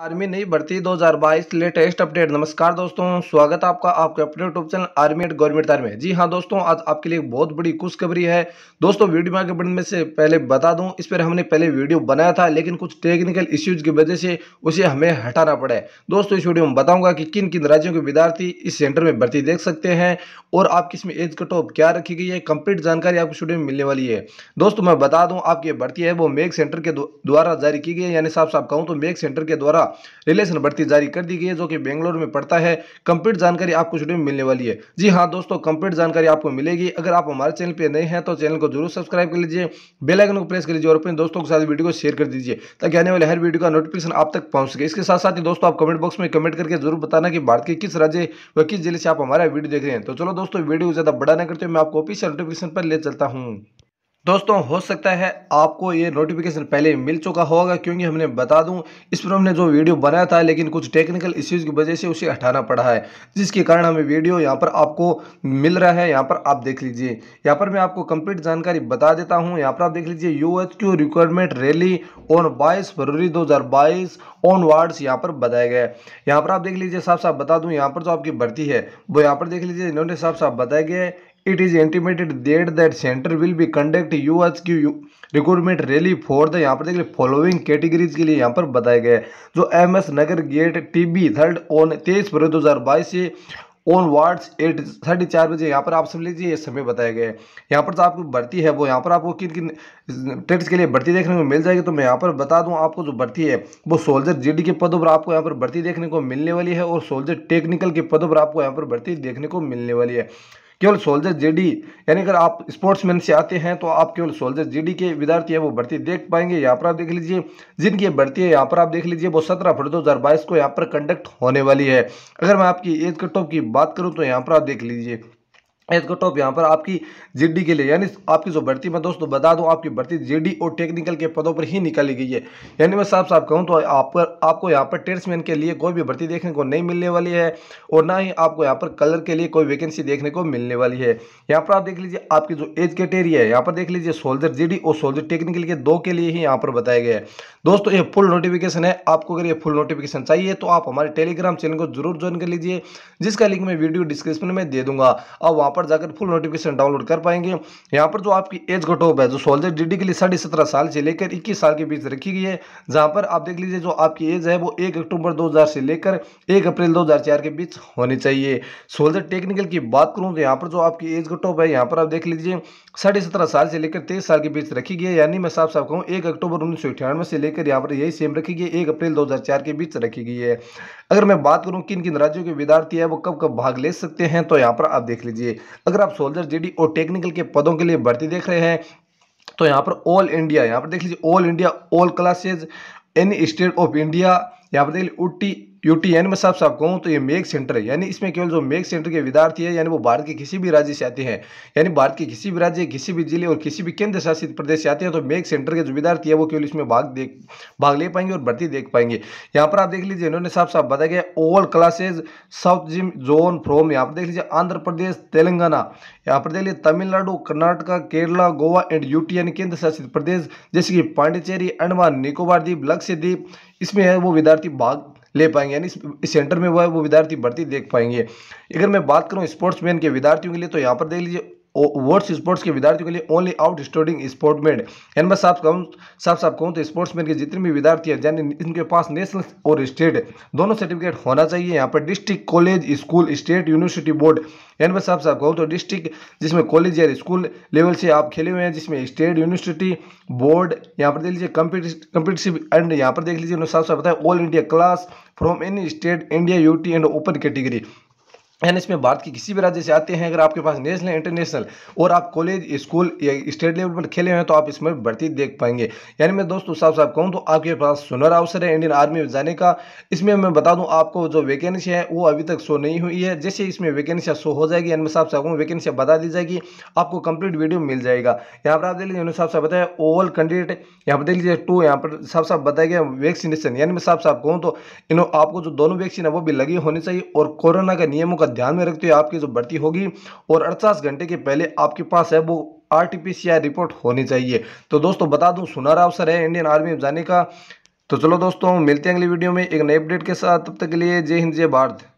army नई भर्ती 2022 latest update नमस्कार दोस्तों स्वागत आपका आपके अपने YouTube channel army at government तार में जी हाँ दोस्तों आज आपके लिए बहुत बड़ी खुशखबरी है दोस्तों वीडियो में आगे बढ़ने से पहले बता दूं इस पर हमने पहले वीडियो बनाया था लेकिन कुछ टेक्निकल इश्यूज की वजह से उसे हमें हटाना पड़ा दोस्तों इस वीडियो में बताऊंगा कि किन किन राज्यों के विद्यार्थी इस सेंटर में भर्ती देख सकते हैं और आपकी इसमें एज कट ऑफ क्या रखी गई है कंप्लीट जानकारी आपको स्टूडियो में मिलने वाली है दोस्तों मैं बता दूँ आपकी भर्ती है वो मेघ सेंटर के द्वारा जारी की गई है यानी साफ साफ कहूँ तो मेघ सेंटर के द्वारा का रिलेशन भर्ती जारी कर दी गई है जो कि बेंगलोर में पड़ता है कंप्लीट जानकारी आपको वीडियो में मिलने वाली है जी हाँ दोस्तों कंप्लीट जानकारी आपको मिलेगी अगर आप हमारे चैनल पर नए हैं तो चैनल को जरूर सब्सक्राइब कर लीजिए बेलाइकन को प्रेस कर लीजिए और अपने दोस्तों के साथ वीडियो को शेयर कर दीजिए ताकि आने वाले हर वीडियो का नोटिफिकेशन आप तक पहुंच सके इसके साथ साथ ही दोस्तों आप कमेंट बॉक्स में कमेंट करके जरूर बताना कि भारत के किस राज्य व किस जिले से आप हमारा वीडियो देख रहे हैं तो चलो दोस्तों वीडियो ज़्यादा बड़ा ना करते हुए मैं आपको ऑफिशियल नोटिफिकेशन पर ले चलता हूँ दोस्तों हो सकता है आपको ये नोटिफिकेशन पहले मिल चुका होगा क्योंकि हमने बता दूं इस पर हमने जो वीडियो बनाया था लेकिन कुछ टेक्निकल इश्यूज की वजह से उसे हटाना पड़ा है जिसके कारण हमें वीडियो यहाँ पर आपको मिल रहा है यहाँ पर आप देख लीजिए यहाँ पर मैं आपको कंप्लीट जानकारी बता देता हूँ यहाँ पर आप देख लीजिए यू रिक्वायरमेंट रैली ऑन बाईस फरवरी दो ऑन वार्ड्स यहाँ पर बताया गया है यहाँ पर आप देख लीजिए साफ साफ बता दूँ यहाँ पर जो आपकी भर्ती है वो यहाँ पर देख लीजिए इन्होंने साफ साफ बताया गया है it is intimated that that center will be conduct UHQ recruitment rally for the यहाँ पर देख लीजिए फॉलोइंग कैटेगरीज के लिए यहाँ पर बताया गया है जो M S Nagar gate T B third on तेईस फरवरी दो हज़ार बाईस से ऑन वार्ड्स एट साढ़े चार बजे यहाँ पर आप समझ लीजिए ये समय बताया गया है यहाँ पर तो आपको भर्ती है वो यहाँ पर आपको किन किन ट्रेड्स के लिए भर्ती देखने को मिल जाएगी तो मैं यहाँ पर बता दूँ आपको जो भर्ती है वो सोल्जर जीडी के पदों पर आपको यहाँ पर भर्ती देखने को मिलने वाली है और सोल्जर टेक्निकल के पदों पर आपको यहाँ पर भर्ती देखने को मिलने वाली है केवल सोल्जर डी यानी अगर आप स्पोर्ट्समैन से आते हैं तो आप केवल सोल्जर डी के विद्यार्थी है वो भर्ती देख पाएंगे यहाँ पर आप देख लीजिए जिनकी भर्ती है यहाँ पर आप देख लीजिए वो सत्रह फरवरी दो को यहाँ पर कंडक्ट होने वाली है अगर मैं आपकी एज कट ऑफ की बात करूँ तो यहाँ पर आप देख लीजिए एज का टॉप यहाँ पर आपकी जीडी के लिए यानी आपकी जो भर्ती मैं दोस्तों बता दूं आपकी भर्ती जीडी और टेक्निकल के पदों पर ही निकाली गई है यानी मैं साफ साफ कहूँ तो आप पर आपको यहाँ पर ट्रेड्समैन के लिए कोई भी भर्ती देखने को नहीं मिलने वाली है और ना ही आपको यहाँ पर कलर के लिए कोई वैकेंसी देखने को मिलने वाली है यहाँ पर आप देख लीजिए आपकी जो एज कैटेरिया है यहाँ पर देख लीजिए सोल्जर जी और सोल्जर टेक्निकल के दो के लिए ही यहाँ पर बताया गया है दोस्तों ये फुल नोटिफिकेशन है आपको अगर ये फुल नोटिफिकेशन चाहिए तो आप हमारे टेलीग्राम चैनल को जरूर ज्वाइन कर लीजिए जिसका लिंक मैं वीडियो डिस्क्रिप्शन में दे दूंगा अब वहाँ पर पर जाकर फुल नोटिफिकेशन डाउनलोड कर पाएंगे यहाँ पर जो आपकी एज का टॉप है जो सोल्जर डी के लिए साढ़े सत्रह साल से लेकर इक्कीस साल के बीच रखी गई है जहाँ पर आप देख लीजिए जो आपकी एज है वो एक अक्टूबर दो से लेकर एक अप्रैल दो के बीच होनी चाहिए सोल्जर टेक्निकल की बात करूँ तो यहाँ पर जो आपकी एज का टॉप है यहाँ पर आप देख लीजिए साढ़े सत्रह साल से लेकर तेईस साल के बीच रखी गई है यानी मैं साफ साफ कहूँ एक अक्टूबर उन्नीस से लेकर यहाँ पर यही सेम रखी गई है एक अप्रैल 2004 के बीच रखी गई है अगर मैं बात करूँ किन किन राज्यों के विद्यार्थी है वो कब कब भाग ले सकते हैं तो यहाँ पर आप देख लीजिए अगर आप सोल्जर जे और टेक्निकल के पदों के लिए भर्ती देख रहे हैं तो यहाँ पर ऑल इंडिया यहाँ पर देख लीजिए all India all classes any state of India यहाँ पर देख लीजिए उटी यू टी एन में साफ साफ कहूँ तो ये मेक सेंटर है यानी इसमें केवल जो मेक सेंटर के विद्यार्थी है यानी वो भारत के किसी भी राज्य से आते हैं यानी भारत के किसी भी राज्य किसी भी जिले और किसी भी केंद्र शासित प्रदेश से आते हैं तो मेक सेंटर के जो विद्यार्थी है वो केवल इसमें भाग देख भाग ले पाएंगे और भर्ती देख पाएंगे यहाँ पर आप देख लीजिए इन्होंने साफ साफ बताया गया all classes south gym zone from यहाँ पर देख लीजिए आंध्र प्रदेश तेलंगाना यहाँ पर देख लीजिए Tamil Nadu Karnataka Kerala Goa and U T एन केंद्र शासित प्रदेश जैसे कि पांडिचेरी अंडमान निकोबार द्वीप लक्ष्यद्वीप इसमें है वो विद्यार्थी भाग ले पाएंगे यानी इस सेंटर में वो है वो विद्यार्थी भर्ती देख पाएंगे अगर मैं बात करूँ स्पोर्ट्समैन के विद्यार्थियों के लिए तो यहाँ पर देख लीजिए वर्ड्स स्पोर्ट्स के विद्यार्थियों के लिए ओनली आउट स्टोडिंग स्पोर्ट यानी मैं साफ कहूँ साफ साफ कहूँ तो स्पोर्ट्स मैन के जितने भी विद्यार्थी हैं यानी इनके पास नेशनल और स्टेट दोनों सर्टिफिकेट होना चाहिए यहाँ पर district college school state university board यानी मैं साफ साफ कहूँ तो डिस्ट्रिक्ट जिसमें कॉलेज या स्कूल लेवल से आप खेले हुए हैं जिसमें स्टेट यूनिवर्सिटी बोर्ड यहाँ पर देख लीजिए कंपिटिटिव एंड यहाँ पर देख लीजिए साफ साफ बताया all India class from any state India UT and open categories इसमें भारत के किसी भी राज्य से आते हैं अगर आपके पास नेशनल इंटरनेशनल और आप कॉलेज स्कूल या स्टेट लेवल पर खेले हैं तो आप इसमें भर्ती देख पाएंगे यानी मैं दोस्तों साफ साफ कहूँ तो आपके पास सुनहरा अवसर है इंडियन आर्मी में जाने का इसमें मैं बता दूँ आपको जो वैकेंसी है वो अभी तक शो नहीं हुई है जैसे इसमें वैकेंसियाँ शो हो जाएगी यानी मैं साफ साफ कहूँ वैकेंसियाँ बता दी जाएगी आपको कंप्लीट वीडियो मिल जाएगा यहाँ पर आप देख लीजिए साफ साफ बताया ओवल कैंडिडेट यहाँ पर देख लीजिए टू यहाँ पर साफ साफ बताया गया वैक्सीनेशन यानी मैं साफ साफ कहूँ तो इन आपको जो दोनों वैक्सीन है वो भी लगी होनी चाहिए और कोरोना का नियमों का ध्यान में रखते हुए आपकी जो भर्ती होगी और अड़तालीस घंटे के पहले आपके पास है वो आर रिपोर्ट होनी चाहिए तो दोस्तों बता दूँ सुनहरा अवसर है इंडियन आर्मी में जाने का तो चलो दोस्तों मिलते हैं अगली वीडियो में एक नए अपडेट के साथ तब तक के लिए जय हिंद जय भारत